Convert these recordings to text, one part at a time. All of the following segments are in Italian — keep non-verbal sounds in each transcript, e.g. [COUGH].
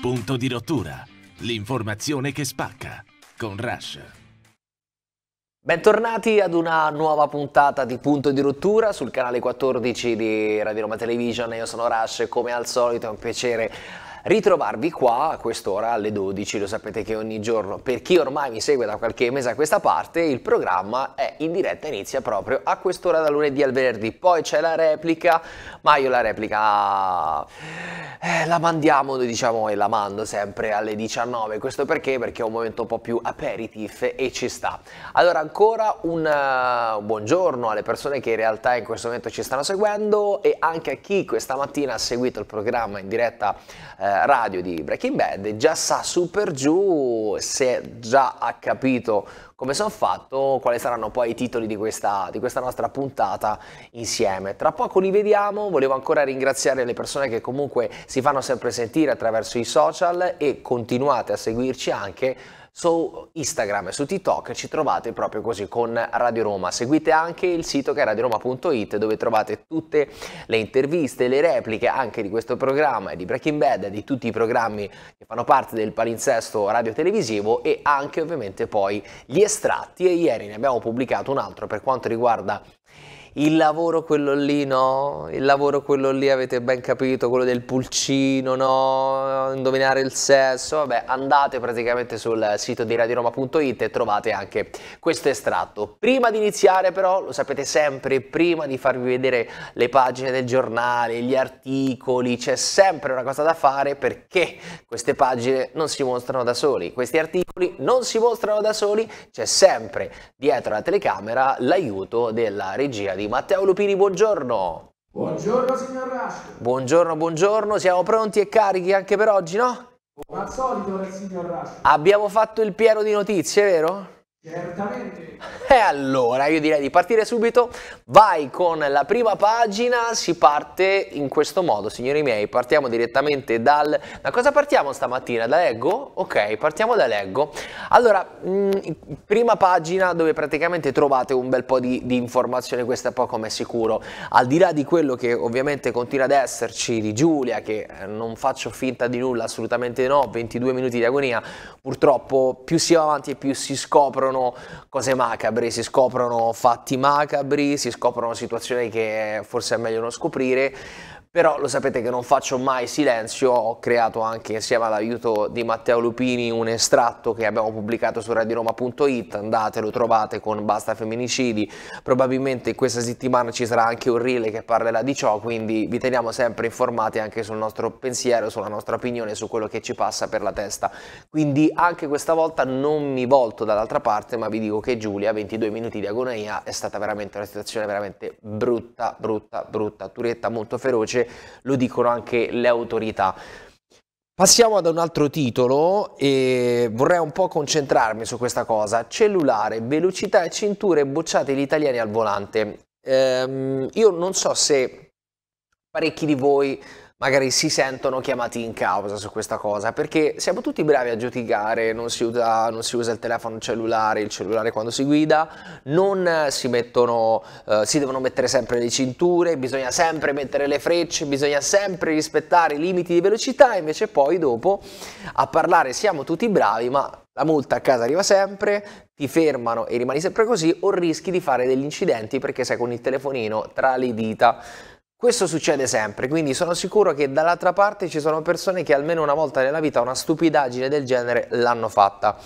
Punto di rottura. L'informazione che spacca. Con Rush. Bentornati ad una nuova puntata di Punto di Rottura sul canale 14 di Radio Roma Television. Io sono Rush e come al solito è un piacere ritrovarvi qua a quest'ora alle 12, lo sapete che ogni giorno, per chi ormai mi segue da qualche mese a questa parte, il programma è in diretta, inizia proprio a quest'ora da lunedì al venerdì, poi c'è la replica, ma io la replica eh, la mandiamo, diciamo, e la mando sempre alle 19, questo perché? Perché è un momento un po' più aperitif e ci sta. Allora ancora un uh, buongiorno alle persone che in realtà in questo momento ci stanno seguendo e anche a chi questa mattina ha seguito il programma in diretta eh, radio di Breaking Bad già sa super giù se già ha capito come sono fatto, quali saranno poi i titoli di questa, di questa, nostra puntata insieme. Tra poco li vediamo, volevo ancora ringraziare le persone che comunque si fanno sempre sentire attraverso i social e continuate a seguirci anche su Instagram e su TikTok ci trovate proprio così con Radio Roma. Seguite anche il sito che è radioroma.it dove trovate tutte le interviste, le repliche anche di questo programma e di Breaking Bad e di tutti i programmi che fanno parte del palinsesto radio-televisivo e anche ovviamente poi gli estratti e ieri ne abbiamo pubblicato un altro per quanto riguarda il lavoro quello lì no, il lavoro quello lì avete ben capito, quello del pulcino no, indovinare il sesso, vabbè andate praticamente sul sito di radioroma.it e trovate anche questo estratto. Prima di iniziare però, lo sapete sempre, prima di farvi vedere le pagine del giornale, gli articoli, c'è sempre una cosa da fare perché queste pagine non si mostrano da soli, questi articoli non si mostrano da soli, c'è sempre dietro la telecamera l'aiuto della regia di Matteo Lupini, buongiorno. Buongiorno signor Rasco. Buongiorno, buongiorno, siamo pronti e carichi anche per oggi, no? Come al solito signor Rasco. Abbiamo fatto il pieno di notizie, vero? Certamente. E allora io direi di partire subito. Vai con la prima pagina, si parte in questo modo, signori miei. Partiamo direttamente dal... Da cosa partiamo stamattina? Da Leggo? Ok, partiamo da Leggo. Allora, mh, mm, prima pagina dove praticamente trovate un bel po' di, di informazione, questa poco come sicuro. Al di là di quello che ovviamente continua ad esserci di Giulia, che eh, non faccio finta di nulla, assolutamente no, 22 minuti di agonia, purtroppo più si va avanti e più si scoprono scoprono cose macabre, si scoprono fatti macabri, si scoprono situazioni che forse è meglio non scoprire però lo sapete che non faccio mai silenzio, ho creato anche insieme all'aiuto di Matteo Lupini un estratto che abbiamo pubblicato su radiroma.it, andatelo, trovate con Basta Femminicidi, probabilmente questa settimana ci sarà anche un reel che parlerà di ciò, quindi vi teniamo sempre informati anche sul nostro pensiero, sulla nostra opinione, su quello che ci passa per la testa. Quindi anche questa volta non mi volto dall'altra parte, ma vi dico che Giulia, 22 minuti di agonia, è stata veramente una situazione veramente brutta, brutta, brutta, turetta molto feroce invece lo dicono anche le autorità. Passiamo ad un altro titolo e vorrei un po' concentrarmi su questa cosa. Cellulare, velocità e cinture bocciate gli italiani al volante. Ehm, io non so se parecchi di voi magari si sentono chiamati in causa su questa cosa, perché siamo tutti bravi a giudicare, non, non si usa, il telefono cellulare, il cellulare quando si guida, non si mettono, eh, si devono mettere sempre le cinture, bisogna sempre mettere le frecce, bisogna sempre rispettare i limiti di velocità, invece poi dopo a parlare siamo tutti bravi, ma la multa a casa arriva sempre, ti fermano e rimani sempre così o rischi di fare degli incidenti perché sei con il telefonino tra le dita. Questo succede sempre, quindi sono sicuro che dall'altra parte ci sono persone che almeno una volta nella vita una stupidaggine del genere l'hanno fatta.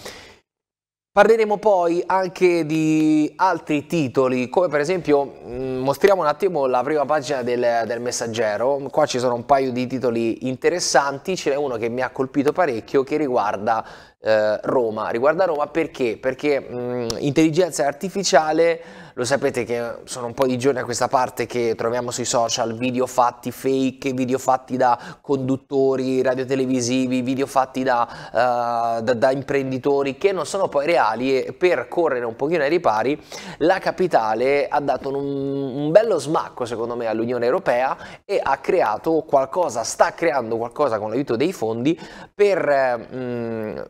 Parleremo poi anche di altri titoli, come per esempio mm, mostriamo un attimo la prima pagina del, del messaggero, qua ci sono un paio di titoli interessanti, ce n'è uno che mi ha colpito parecchio che riguarda eh, Roma, riguarda Roma perché? Perché mh, mm, intelligenza artificiale lo sapete che sono un po' di giorni a questa parte che troviamo sui social video fatti fake, video fatti da conduttori radiotelevisivi, video fatti da, uh, da, da imprenditori che non sono poi reali e per correre un pochino ai ripari la capitale ha dato un, un bello smacco secondo me all'Unione Europea e ha creato qualcosa, sta creando qualcosa con l'aiuto dei fondi per... Um,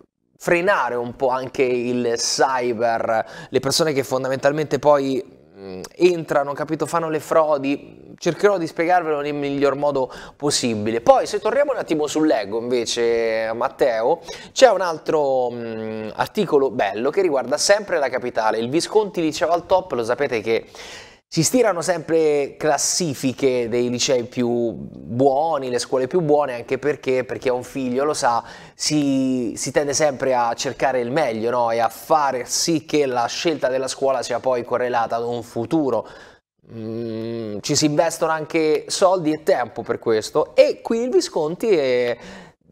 frenare un po' anche il cyber, le persone che fondamentalmente poi mm, entrano, capito, fanno le frodi, cercherò di spiegarvelo nel miglior modo possibile. Poi se torniamo un attimo sull'ego invece, Matteo, c'è un altro mh, mm, articolo bello che riguarda sempre la capitale, il Visconti diceva al top, lo sapete che si stirano sempre classifiche dei licei più buoni, le scuole più buone, anche perché, per chi ha un figlio lo sa, si, si tende sempre a cercare il meglio no? e a fare sì che la scelta della scuola sia poi correlata ad un futuro. Mm, ci si investono anche soldi e tempo per questo e qui il Visconti è,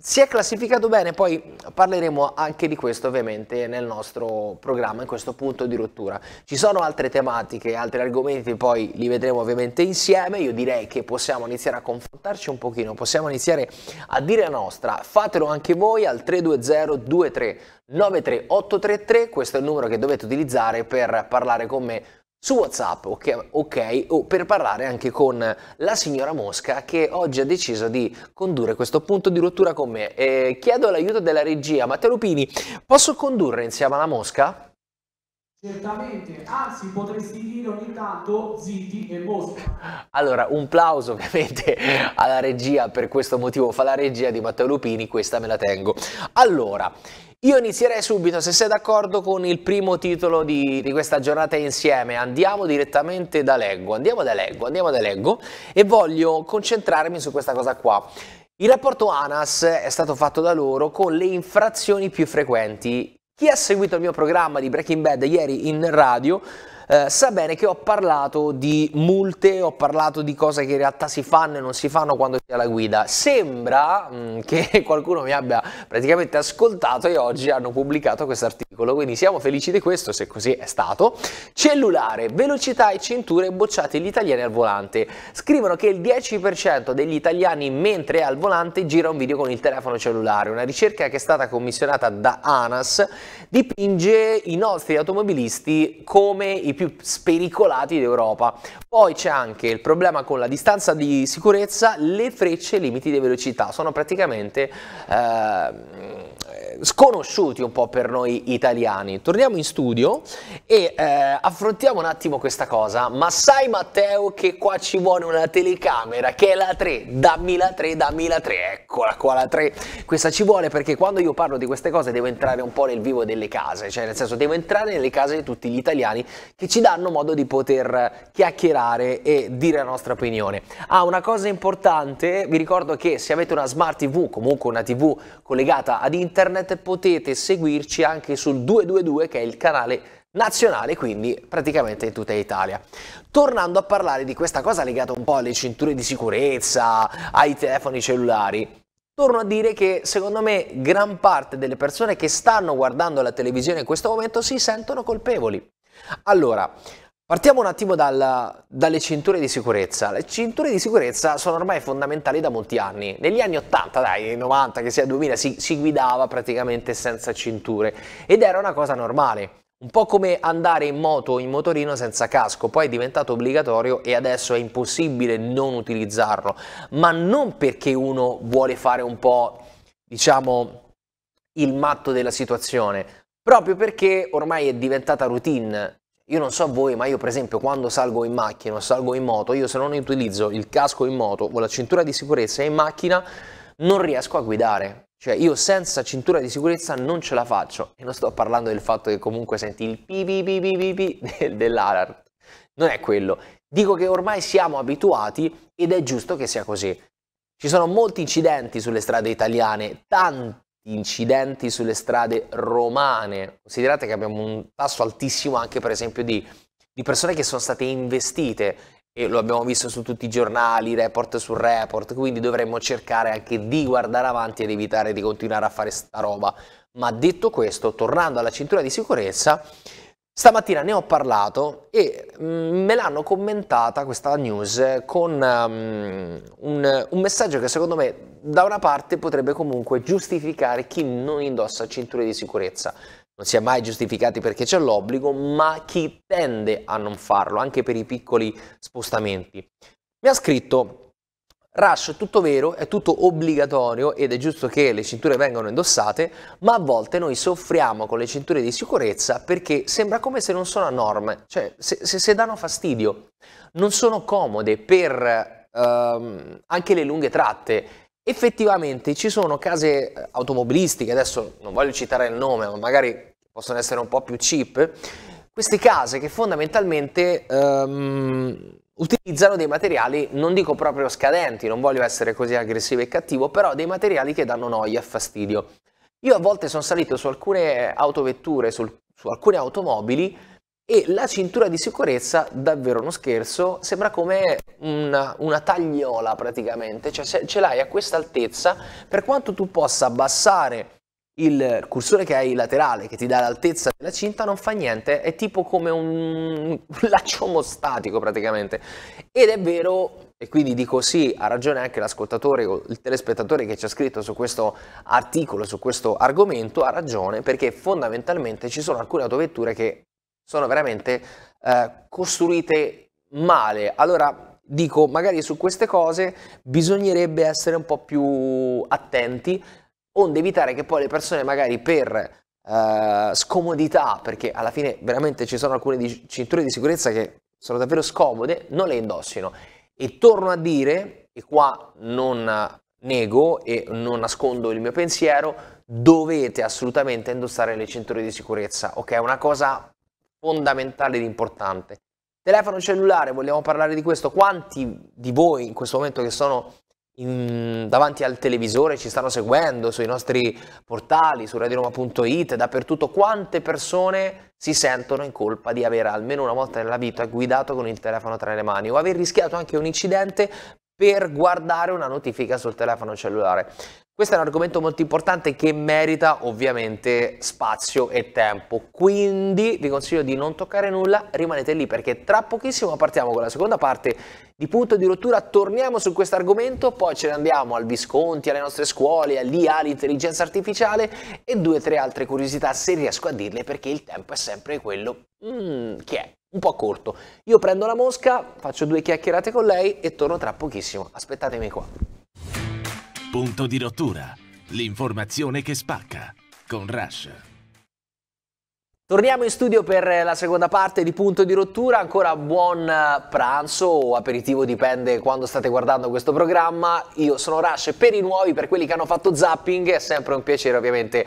si è classificato bene, poi parleremo anche di questo ovviamente nel nostro programma, in questo punto di rottura. Ci sono altre tematiche, altri argomenti, poi li vedremo ovviamente insieme. Io direi che possiamo iniziare a confrontarci un pochino, possiamo iniziare a dire la nostra. Fatelo anche voi al 320 23 93 833, questo è il numero che dovete utilizzare per parlare con me su WhatsApp, ok, okay o per parlare anche con la signora Mosca che oggi ha deciso di condurre questo punto di rottura con me. Eh, chiedo l'aiuto della regia, Matteo Lupini, posso condurre insieme alla Mosca? Certamente, anzi potresti dire ogni tanto zitti e mosca. Allora, un plauso [LAUGHS] ovviamente alla regia per questo motivo, fa la regia di Matteo Lupini, questa me la tengo. Allora, io inizierei subito, se sei d'accordo, con il primo titolo di, di, questa giornata insieme. Andiamo direttamente da Leggo, andiamo da Leggo, andiamo da Leggo e voglio concentrarmi su questa cosa qua. Il rapporto ANAS è stato fatto da loro con le infrazioni più frequenti chi ha seguito il mio programma di Breaking Bad ieri in radio eh, sa bene che ho parlato di multe, ho parlato di cose che in realtà si fanno e non si fanno quando si è alla guida. Sembra mh, mm, che [LAUGHS] qualcuno mi abbia praticamente ascoltato e oggi hanno pubblicato questo articolo, quindi siamo felici di questo se così è stato. Cellulare, velocità e cinture bocciate gli italiani al volante. Scrivono che il 10% degli italiani mentre è al volante gira un video con il telefono cellulare. Una ricerca che è stata commissionata da ANAS dipinge i nostri automobilisti come i più più spericolati d'Europa. Poi c'è anche il problema con la distanza di sicurezza, le frecce e i limiti di velocità, sono praticamente... Eh, sconosciuti un po' per noi italiani. Torniamo in studio e eh, affrontiamo un attimo questa cosa, ma sai Matteo che qua ci vuole una telecamera che è la 3, dammi la 3, dammi la 3, eccola qua la 3. Questa ci vuole perché quando io parlo di queste cose devo entrare un po' nel vivo delle case, cioè nel senso devo entrare nelle case di tutti gli italiani che ci danno modo di poter chiacchierare e dire la nostra opinione. Ah, una cosa importante, vi ricordo che se avete una smart TV, comunque una TV collegata ad internet, potete seguirci anche sul 222 che è il canale nazionale, quindi praticamente in tutta Italia. Tornando a parlare di questa cosa legata un po' alle cinture di sicurezza, ai telefoni cellulari, torno a dire che secondo me gran parte delle persone che stanno guardando la televisione in questo momento si sentono colpevoli. Allora, Partiamo un attimo dal, dalle cinture di sicurezza. Le cinture di sicurezza sono ormai fondamentali da molti anni. Negli anni 80, dai, 90, che sia 2000, si, si guidava praticamente senza cinture ed era una cosa normale. Un po' come andare in moto o in motorino senza casco, poi è diventato obbligatorio e adesso è impossibile non utilizzarlo, ma non perché uno vuole fare un po', diciamo, il matto della situazione, proprio perché ormai è diventata routine io non so voi, ma io per esempio quando salgo in macchina o salgo in moto, io se non utilizzo il casco in moto o la cintura di sicurezza in macchina, non riesco a guidare. Cioè io senza cintura di sicurezza non ce la faccio. E non sto parlando del fatto che comunque senti il pi pi pi pi pi, [LAUGHS] dell'alert. Non è quello. Dico che ormai siamo abituati ed è giusto che sia così. Ci sono molti incidenti sulle strade italiane, tanti incidenti sulle strade romane. Considerate che abbiamo un tasso altissimo anche per esempio di, di, persone che sono state investite e lo abbiamo visto su tutti i giornali, report su report, quindi dovremmo cercare anche di guardare avanti ed evitare di continuare a fare sta roba. Ma detto questo, tornando alla cintura di sicurezza, Stamattina ne ho parlato e mm, me l'hanno commentata questa news con um, un, un, messaggio che secondo me da una parte potrebbe comunque giustificare chi non indossa cinture di sicurezza. Non si è mai giustificati perché c'è l'obbligo, ma chi tende a non farlo, anche per i piccoli spostamenti. Mi ha scritto Rush, tutto vero, è tutto obbligatorio ed è giusto che le cinture vengano indossate, ma a volte noi soffriamo con le cinture di sicurezza perché sembra come se non sono a norme, cioè se, se, se danno fastidio, non sono comode per ehm, anche le lunghe tratte. Effettivamente ci sono case eh, automobilistiche, adesso non voglio citare il nome, ma magari possono essere un po' più cheap, queste case che fondamentalmente... Ehm, utilizzano dei materiali, non dico proprio scadenti, non voglio essere così aggressivo e cattivo, però dei materiali che danno noia e fastidio. Io a volte sono salito su alcune autovetture, sul, su alcune automobili e la cintura di sicurezza, davvero uno scherzo, sembra come una, una tagliola praticamente, cioè ce l'hai a questa altezza, per quanto tu possa abbassare il cursore che hai laterale che ti dà l'altezza della cinta non fa niente, è tipo come un [LAUGHS] laccio omostatico praticamente. Ed è vero, e quindi dico sì, ha ragione anche l'ascoltatore o il telespettatore che ci ha scritto su questo articolo, su questo argomento, ha ragione perché fondamentalmente ci sono alcune autovetture che sono veramente eh, costruite male. Allora, dico magari su queste cose bisognerebbe essere un po' più attenti onde evitare che poi le persone magari per Uh, scomodità, perché alla fine veramente ci sono alcune di- cinture di sicurezza che sono davvero scomode, non le indossino. E torno a dire, e qua non nego e non nascondo il mio pensiero, dovete assolutamente indossare le cinture di sicurezza, ok? È una cosa fondamentale ed importante. Telefono cellulare, vogliamo parlare di questo? Quanti di voi in questo momento che sono in, davanti al televisore, ci stanno seguendo sui nostri portali, su radioroma.it, dappertutto, quante persone si sentono in colpa di avere almeno una volta nella vita guidato con il telefono tra le mani o aver rischiato anche un incidente per guardare una notifica sul telefono cellulare. Questo è un argomento molto importante che merita ovviamente spazio e tempo, quindi vi consiglio di non toccare nulla, rimanete lì perché tra pochissimo partiamo con la seconda parte di punto di rottura, torniamo su questo argomento, poi ce ne andiamo al Visconti, alle nostre scuole, all'IA, all'intelligenza artificiale e due o tre altre curiosità se riesco a dirle perché il tempo è sempre quello mm, che è un po' corto. Io prendo la mosca, faccio due chiacchierate con lei e torno tra pochissimo, aspettatemi qua. Punto di rottura. L'informazione che spacca. Con Rush. Torniamo in studio per eh, la seconda parte di Punto di Rottura, ancora buon eh, pranzo o aperitivo, dipende quando state guardando questo programma. Io sono Rush per i nuovi, per quelli che hanno fatto zapping, è sempre un piacere ovviamente eh,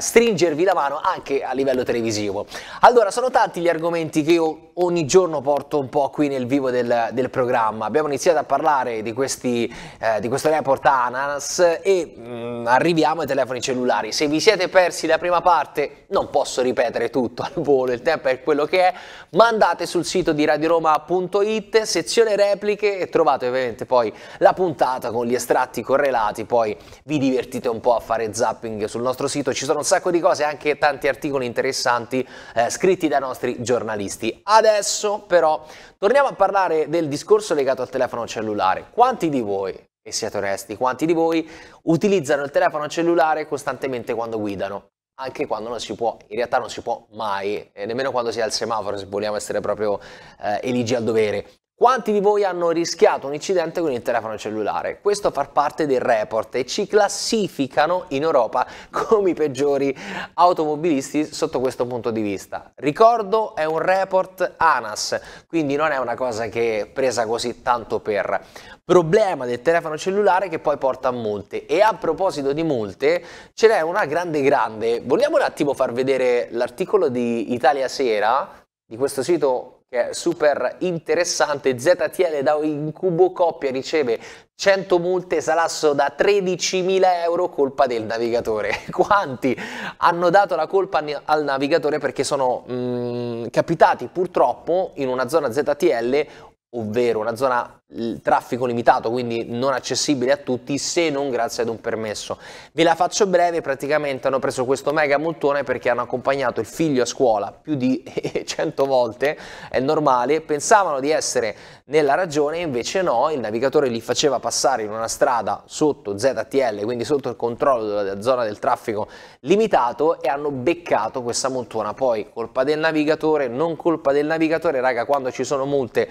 stringervi la mano anche a livello televisivo. Allora, sono tanti gli argomenti che io ogni giorno porto un po' qui nel vivo del, del programma. Abbiamo iniziato a parlare di, questi, eh, di questo report ANAS e mh, mm, arriviamo ai telefoni cellulari. Se vi siete persi la prima parte, non posso ripetere tutto al volo, il tempo è quello che è, mandate sul sito di radioroma.it, sezione repliche e trovate ovviamente poi la puntata con gli estratti correlati, poi vi divertite un po' a fare zapping sul nostro sito, ci sono un sacco di cose, anche tanti articoli interessanti eh, scritti dai nostri giornalisti. Adesso però torniamo a parlare del discorso legato al telefono cellulare. Quanti di voi e siate onesti, quanti di voi utilizzano il telefono cellulare costantemente quando guidano? anche quando non si può, in realtà non si può mai, eh, nemmeno quando si è al semaforo, se vogliamo essere proprio eh, eligi al dovere. Quanti di voi hanno rischiato un incidente con il telefono cellulare? Questo fa parte del report e ci classificano in Europa [LAUGHS] come i peggiori automobilisti sotto questo punto di vista. Ricordo, è un report ANAS, quindi non è una cosa che è presa così tanto per problema del telefono cellulare che poi porta a multe. E a proposito di multe, ce n'è una grande grande. Vogliamo un attimo far vedere l'articolo di Italia Sera, di questo sito che è super interessante, ZTL da incubo coppia riceve 100 multe, salasso da 13.000 euro, colpa del navigatore. [LAUGHS] Quanti hanno dato la colpa al navigatore perché sono mh, mm, capitati purtroppo in una zona ZTL ovvero una zona traffico limitato, quindi non accessibile a tutti se non grazie ad un permesso. Ve la faccio breve, praticamente hanno preso questo mega multone perché hanno accompagnato il figlio a scuola più di 100 [LAUGHS] volte, è normale, pensavano di essere nella ragione, invece no, il navigatore li faceva passare in una strada sotto ZTL, quindi sotto il controllo della zona del traffico limitato e hanno beccato questa multona. Poi colpa del navigatore, non colpa del navigatore, raga, quando ci sono multe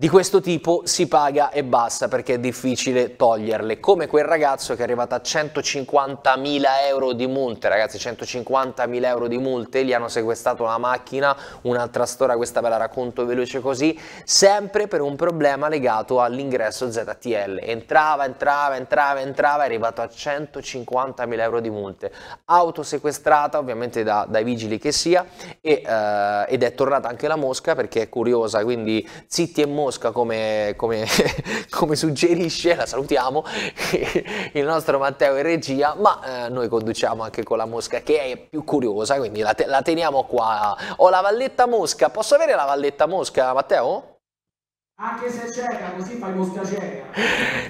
di questo tipo si paga e basta perché è difficile toglierle, come quel ragazzo che è arrivato a 150.000 euro di multe, ragazzi 150.000 euro di multe, gli hanno sequestrato una macchina, un'altra storia, questa ve la racconto veloce così, sempre per un problema legato all'ingresso ZTL, entrava, entrava, entrava, entrava, è arrivato a 150.000 euro di multe, auto sequestrata ovviamente da, dai vigili che sia e, eh, ed è tornata anche la mosca perché è curiosa, quindi zitti e mosca Mosca, come, come, [LAUGHS] come suggerisce, la salutiamo, [LAUGHS] il nostro Matteo in regia, ma eh, noi conduciamo anche con la Mosca che è più curiosa, quindi la, te, la teniamo qua. Ho la valletta Mosca, posso avere la valletta Mosca, Matteo? Anche se cieca, così fai mosca cieca.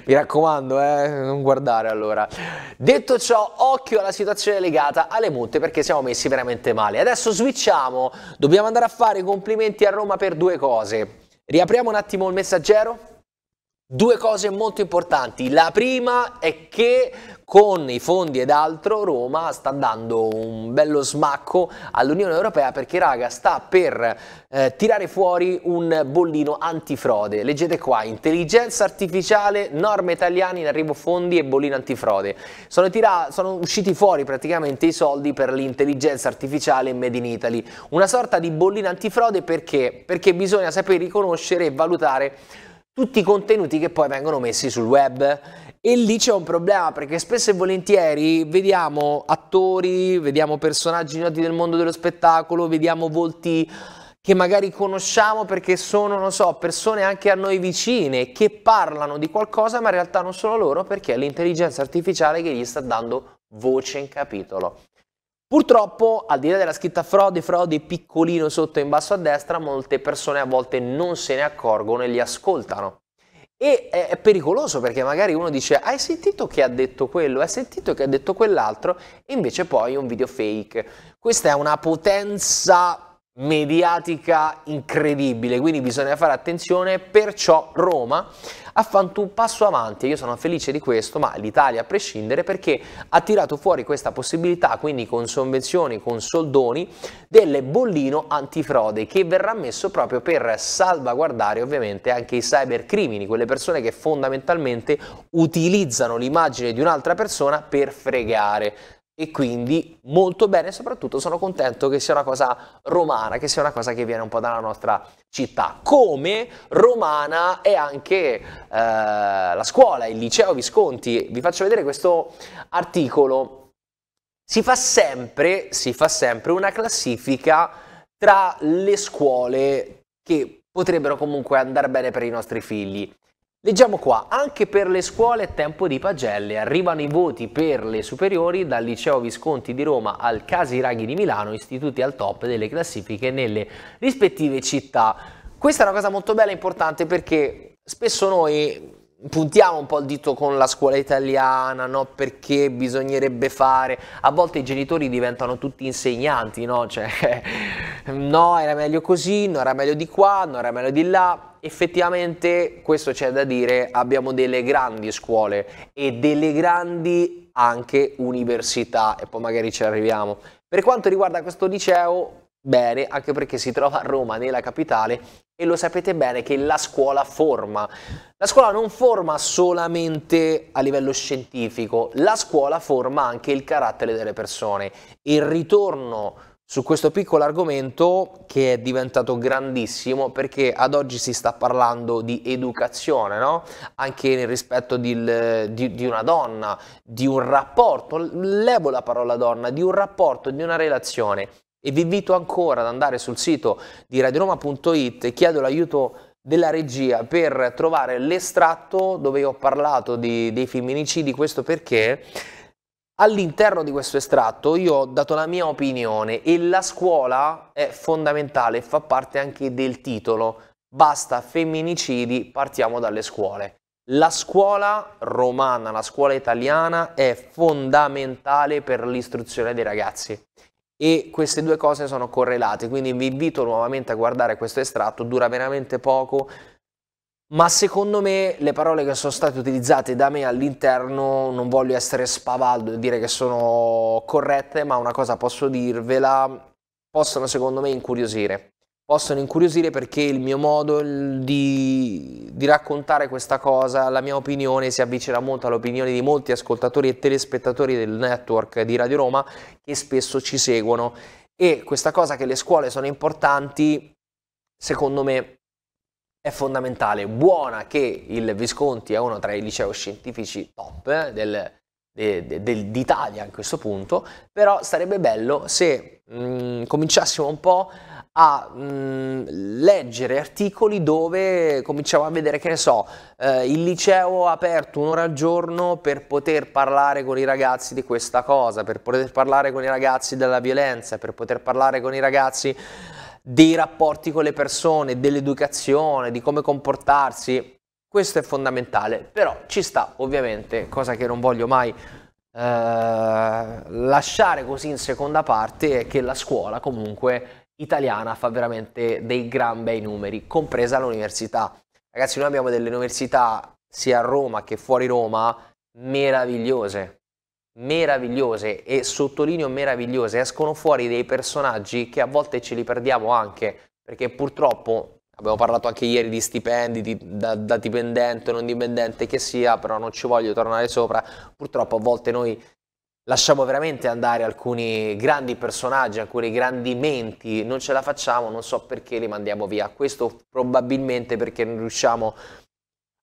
Mi raccomando, eh, non guardare allora. Detto ciò, occhio alla situazione legata alle multe perché siamo messi veramente male. Adesso switchiamo, dobbiamo andare a fare i complimenti a Roma per due cose. Riapriamo un attimo il messaggero. Due cose molto importanti. La prima è che con i fondi ed altro Roma sta dando un bello smacco all'Unione Europea perché raga sta per eh, tirare fuori un bollino antifrode. Leggete qua, intelligenza artificiale, norme italiane in arrivo fondi e bollino antifrode. Sono, tira- sono usciti fuori praticamente i soldi per l'intelligenza artificiale Made in Italy. Una sorta di bollino antifrode perché? Perché bisogna saper riconoscere e valutare tutti i contenuti che poi vengono messi sul web. E lì c'è un problema perché spesso e volentieri vediamo attori, vediamo personaggi noti del mondo dello spettacolo, vediamo volti che magari conosciamo perché sono, non so, persone anche a noi vicine che parlano di qualcosa ma in realtà non sono loro perché è l'intelligenza artificiale che gli sta dando voce in capitolo. Purtroppo, al di là della scritta frode, frode piccolino sotto in basso a destra, molte persone a volte non se ne accorgono e li ascoltano. E è pericoloso perché magari uno dice hai sentito che ha detto quello, hai sentito che ha detto quell'altro, e invece poi è un video fake. Questa è una potenza mediatica incredibile, quindi bisogna fare attenzione, perciò Roma ha fatto un passo avanti, io sono felice di questo, ma l'Italia a prescindere perché ha tirato fuori questa possibilità, quindi con sovvenzioni, con soldoni, del bollino antifrode che verrà messo proprio per salvaguardare ovviamente anche i cybercrimini, quelle persone che fondamentalmente utilizzano l'immagine di un'altra persona per fregare e quindi molto bene, soprattutto sono contento che sia una cosa romana, che sia una cosa che viene un po' dalla nostra città. Come romana è anche eh, la scuola, il liceo Visconti. Vi faccio vedere questo articolo. Si fa sempre, si fa sempre una classifica tra le scuole che potrebbero comunque andare bene per i nostri figli. Leggiamo qua, anche per le scuole è tempo di pagelle, arrivano i voti per le superiori dal liceo Visconti di Roma al Casiraghi di Milano, istituti al top delle classifiche nelle rispettive città. Questa è una cosa molto bella e importante perché spesso noi puntiamo un po' il dito con la scuola italiana, no? perché bisognerebbe fare, a volte i genitori diventano tutti insegnanti, no? Cioè, [LAUGHS] no, era meglio così, no, era meglio di qua, no, era meglio di là effettivamente questo c'è da dire, abbiamo delle grandi scuole e delle grandi anche università e poi magari ci arriviamo. Per quanto riguarda questo liceo, bene, anche perché si trova a Roma, nella capitale, e lo sapete bene che la scuola forma. La scuola non forma solamente a livello scientifico, la scuola forma anche il carattere delle persone. Il ritorno su questo piccolo argomento che è diventato grandissimo perché ad oggi si sta parlando di educazione, no? anche nel rispetto di, di, di, una donna, di un rapporto, levo la parola donna, di un rapporto, di una relazione e vi invito ancora ad andare sul sito di radioroma.it e chiedo l'aiuto della regia per trovare l'estratto dove ho parlato di, dei femminicidi, questo perché All'interno di questo estratto io ho dato la mia opinione e la scuola è fondamentale, fa parte anche del titolo. Basta femminicidi, partiamo dalle scuole. La scuola romana, la scuola italiana è fondamentale per l'istruzione dei ragazzi e queste due cose sono correlate, quindi vi invito nuovamente a guardare questo estratto, dura veramente poco, ma secondo me le parole che sono state utilizzate da me all'interno non voglio essere spavaldo e dire che sono corrette, ma una cosa posso dirvela, possono secondo me incuriosire. Possono incuriosire perché il mio modo di, di raccontare questa cosa, la mia opinione, si avvicina molto all'opinione di molti ascoltatori e telespettatori del network di Radio Roma che spesso ci seguono. E questa cosa che le scuole sono importanti, secondo me, è fondamentale. Buona che il Visconti è uno tra i licei scientifici top eh, del, de, de, d'Italia in questo punto, però sarebbe bello se mh, mm, cominciassimo un po' a mh, mm, leggere articoli dove cominciamo a vedere, che ne so, eh, il liceo ha aperto un'ora al giorno per poter parlare con i ragazzi di questa cosa, per poter parlare con i ragazzi della violenza, per poter parlare con i ragazzi dei rapporti con le persone, dell'educazione, di come comportarsi. Questo è fondamentale, però ci sta ovviamente, cosa che non voglio mai eh, lasciare così in seconda parte, è che la scuola comunque italiana fa veramente dei gran bei numeri, compresa l'università. Ragazzi, noi abbiamo delle università sia a Roma che fuori Roma meravigliose, meravigliose e sottolineo meravigliose, escono fuori dei personaggi che a volte ce li perdiamo anche, perché purtroppo abbiamo parlato anche ieri di stipendi, di, da, da, dipendente, non dipendente che sia, però non ci voglio tornare sopra, purtroppo a volte noi lasciamo veramente andare alcuni grandi personaggi, alcuni grandi menti, non ce la facciamo, non so perché li mandiamo via, questo probabilmente perché non riusciamo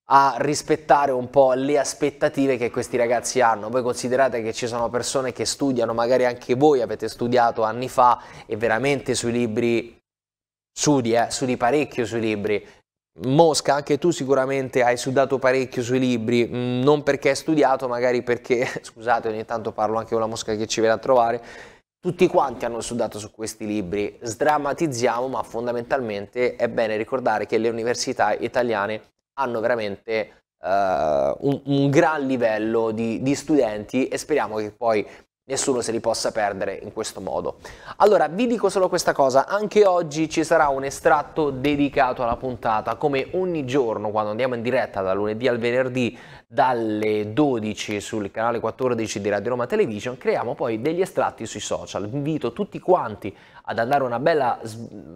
a rispettare un po' le aspettative che questi ragazzi hanno. Voi considerate che ci sono persone che studiano, magari anche voi avete studiato anni fa e veramente sui libri sudi, eh, studi parecchio sui libri. Mosca, anche tu sicuramente hai sudato parecchio sui libri, mm, non perché hai studiato, magari perché, [LAUGHS] scusate, ogni tanto parlo anche con la mosca che ci viene a trovare, tutti quanti hanno sudato su questi libri, sdrammatizziamo, ma fondamentalmente è bene ricordare che le università italiane hanno veramente Uh, un, un, gran livello di, di, studenti e speriamo che poi nessuno se li possa perdere in questo modo. Allora, vi dico solo questa cosa, anche oggi ci sarà un estratto dedicato alla puntata, come ogni giorno quando andiamo in diretta da lunedì al venerdì dalle 12 sul canale 14 di Radio Roma Television, creiamo poi degli estratti sui social. Invito tutti quanti ad andare, una bella,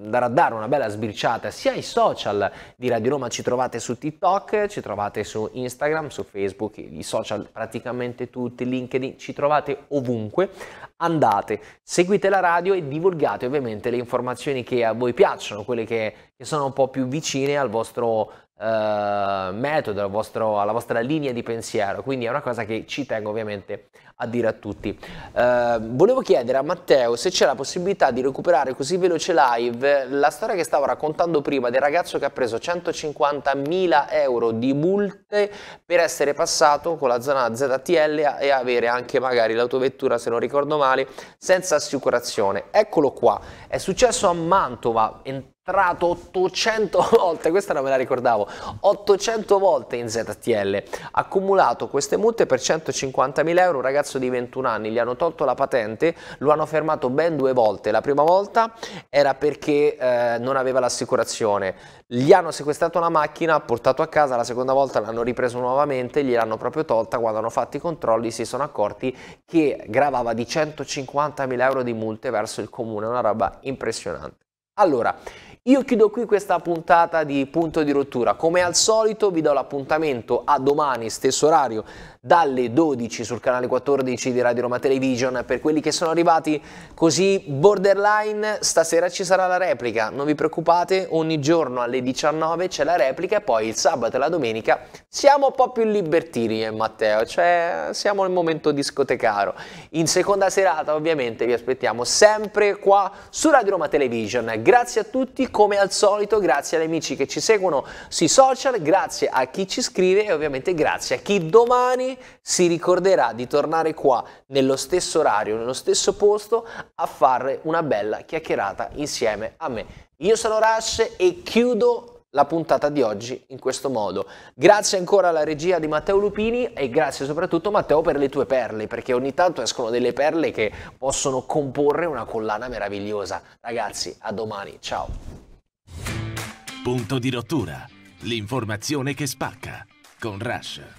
andare a dare una bella sbirciata sia ai social di Radio Roma, ci trovate su TikTok, ci trovate su Instagram, su Facebook, i social praticamente tutti, LinkedIn, ci trovate ovunque. Andate, seguite la radio e divulgate ovviamente le informazioni che a voi piacciono, quelle che, che sono un po' più vicine al vostro eh, metodo, al vostro, alla vostra linea di pensiero, quindi è una cosa che ci tengo ovviamente a dire a tutti. Eh, volevo chiedere a Matteo se c'è la possibilità di recuperare così veloce live la storia che stavo raccontando prima del ragazzo che ha preso 150.000 euro di multe per essere passato con la zona ZTL e avere anche magari l'autovettura, se non ricordo male, senza assicurazione. Eccolo qua, è successo a Mantova, 800 [LAUGHS] volte, questa non me la ricordavo, 800 volte in ZTL, accumulato queste multe per 150.000 euro, un ragazzo di 21 anni, gli hanno tolto la patente, lo hanno fermato ben due volte, la prima volta era perché eh, non aveva l'assicurazione, gli hanno sequestrato la macchina, portato a casa, la seconda volta l'hanno ripreso nuovamente, gliel'hanno proprio tolta, quando hanno fatto i controlli si sono accorti che gravava di 150.000 euro di multe verso il comune, una roba impressionante. Allora, io chiudo qui questa puntata di Punto di Rottura. Come al solito vi do l'appuntamento a domani, stesso orario, dalle 12 sul canale 14 di Radio Roma Television. Per quelli che sono arrivati così borderline, stasera ci sarà la replica, non vi preoccupate, ogni giorno alle 19 c'è la replica e poi il sabato e la domenica siamo un po' più libertini, eh, Matteo, cioè siamo nel momento discotecaro. In seconda serata ovviamente vi aspettiamo sempre qua su Radio Roma Television. Grazie a tutti, come al solito, grazie agli amici che ci seguono sui social, grazie a chi ci scrive e ovviamente grazie a chi domani si ricorderà di tornare qua nello stesso orario, nello stesso posto a fare una bella chiacchierata insieme a me. Io sono Rush e chiudo la puntata di oggi in questo modo. Grazie ancora alla regia di Matteo Lupini e grazie soprattutto Matteo per le tue perle, perché ogni tanto escono delle perle che possono comporre una collana meravigliosa. Ragazzi, a domani, ciao. Punto di rottura, l'informazione che spacca con Rush.